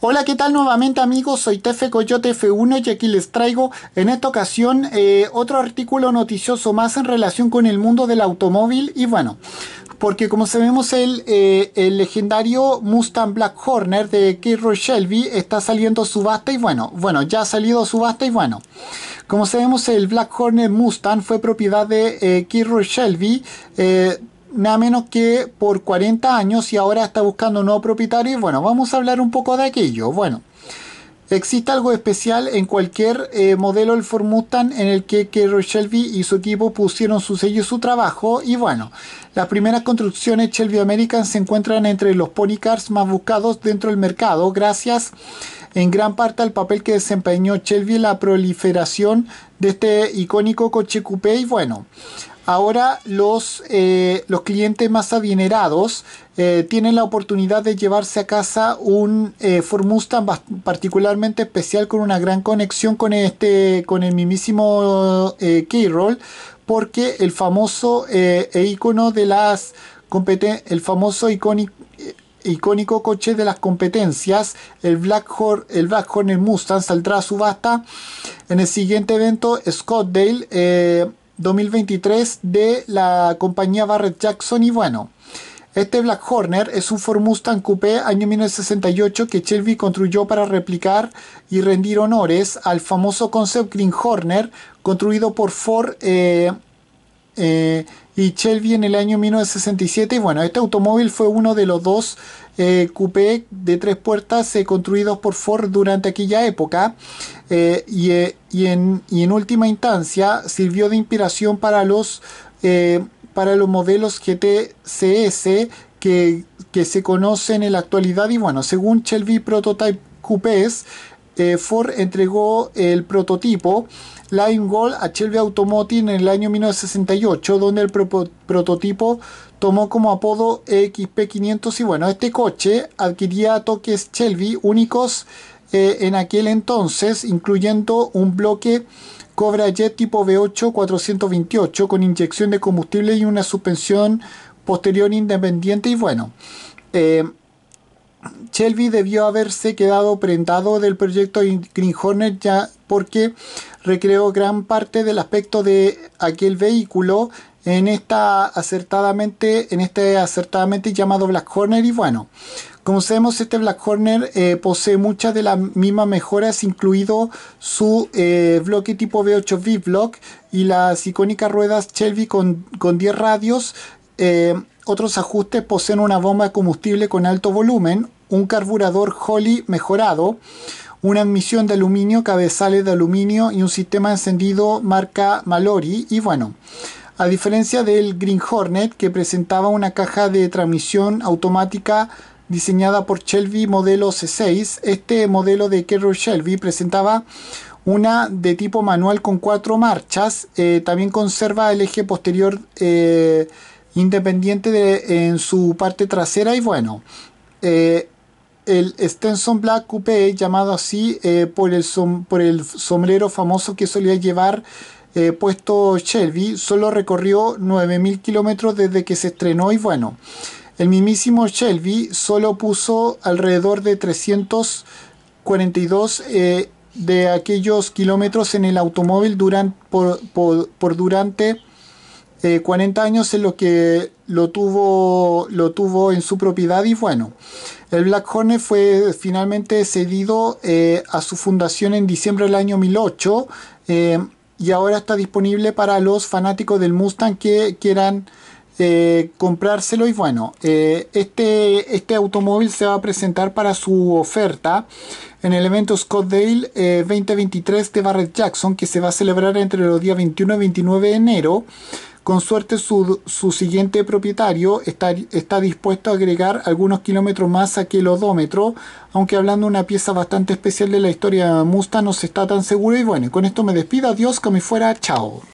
Hola, ¿qué tal nuevamente amigos? Soy Tefe Coyote F1 y aquí les traigo en esta ocasión eh, otro artículo noticioso más en relación con el mundo del automóvil y bueno, porque como sabemos el, eh, legendario Mustang Black Horner de Kirk Shelby está saliendo a subasta y bueno, bueno, ya ha salido a subasta y bueno. Como sabemos el Black Horner Mustang fue propiedad de eh, Shelby nada menos que por 40 años y ahora está buscando un nuevo propietario. Y bueno, vamos a hablar un poco de aquello. Bueno, existe algo especial en cualquier eh, modelo del Ford en el que Kerry Shelby y su equipo pusieron su sello y su trabajo. Y bueno, las primeras construcciones Shelby American se encuentran entre los pony cars más buscados dentro del mercado, gracias en gran parte al papel que desempeñó Shelby en la proliferación de este icónico coche coupé. Y bueno, Ahora los, eh, los clientes más adinerados eh, tienen la oportunidad de llevarse a casa un eh, Ford Mustang particularmente especial con una gran conexión con, este, con el mismísimo K-Roll porque el famoso e icono de las el famoso icónico icónico coche de las competencias, el Black, Horn, el Mustang saldrá a subasta en el siguiente evento Scottsdale 2023 de la compañía Barrett Jackson y bueno. Este Black Horner es un Ford Mustang Coupé año 1968 que Shelby construyó para replicar y rendir honores al famoso concept Green Horner construido por Ford eh, eh, y Shelby en el año 1967. Y bueno, este automóvil fue uno de los dos eh, coupé de tres puertas eh, construidos por Ford durante aquella época. Eh, eh, y, en, última instancia sirvió de inspiración para los, para los modelos GTCS que, que se conocen en la actualidad. Y bueno, según Shelby Prototype Coupés, eh, Ford entregó el prototipo Line Gold a Shelby Automotive en el año 1968, donde el prototipo tomó como apodo XP500 y bueno, este coche adquiría toques Shelby únicos eh, en aquel entonces, incluyendo un bloque Cobra Jet tipo V8 428 con inyección de combustible y una suspensión posterior independiente y bueno. Eh, Shelby debió haberse quedado prendado del proyecto Green Hornet ya porque recreó gran parte del aspecto de aquel vehículo en esta acertadamente en este acertadamente llamado Black Horner. y bueno como sabemos este Black Horner eh, posee muchas de las mismas mejoras incluido su eh, bloque tipo V8 V-Block y las icónicas ruedas Shelby con, 10 radios eh, otros ajustes poseen una bomba de combustible con alto volumen un carburador Holly mejorado, una admisión de aluminio, cabezales de aluminio y un sistema encendido marca Mallory. Y bueno, a diferencia del Green Hornet que presentaba una caja de transmisión automática diseñada por Shelby modelo C6, este modelo de Kerry Shelby presentaba una de tipo manual con cuatro marchas, eh, también conserva el eje posterior eh, independiente en su parte trasera y bueno, eh, el Stenson Black Coupé, llamado así eh, por, el sombrero famoso que solía llevar eh, puesto Shelby, solo recorrió 9.000 kilómetros desde que se estrenó y bueno, el mismísimo Shelby solo puso alrededor de 342 eh, de aquellos kilómetros en el automóvil durante, por durante 40 años en lo que lo tuvo, lo tuvo en su propiedad y bueno, el Black Hornet fue finalmente cedido eh, a su fundación en diciembre del año 2008 eh, y ahora está disponible para los fanáticos del Mustang que quieran eh, comprárselo y bueno, este, este automóvil se va a presentar para su oferta en el evento Scottsdale eh, 2023 de Barrett Jackson que se va a celebrar entre los días 21 y 29 de enero. Con suerte su, siguiente propietario está, está, dispuesto a agregar algunos kilómetros más a que el odómetro, aunque hablando de una pieza bastante especial de la historia musta no se está tan seguro y bueno, con esto me despido, adiós, que me fuera, chao.